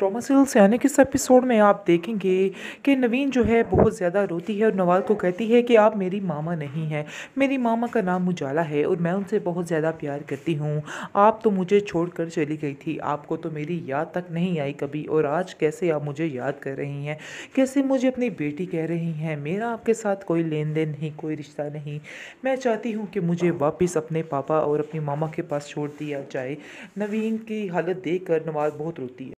trauma seals यानी कि episode में आप देखेंगे कि नवीन जो है बहुत ज़्यादा रोती है और नवाल को कहती है कि आप मेरी मामा नहीं हैं मेरी मामा का नाम उजाला है और मैं उनसे बहुत ज़्यादा प्यार करती हूँ आप तो मुझे छोड़ कर चली गई थी आपको तो मेरी याद तक नहीं आई कभी और आज कैसे आप मुझे याद कर रही हैं कैसे मुझे अपनी बेटी कह रही हैं मेरा आपके साथ कोई लेन देन नहीं कोई रिश्ता नहीं मैं चाहती हूँ कि मुझे वापस अपने पापा और अपनी मामा के पास छोड़ दिया जाए नवीन की हालत देख कर नवाज बहुत रोती है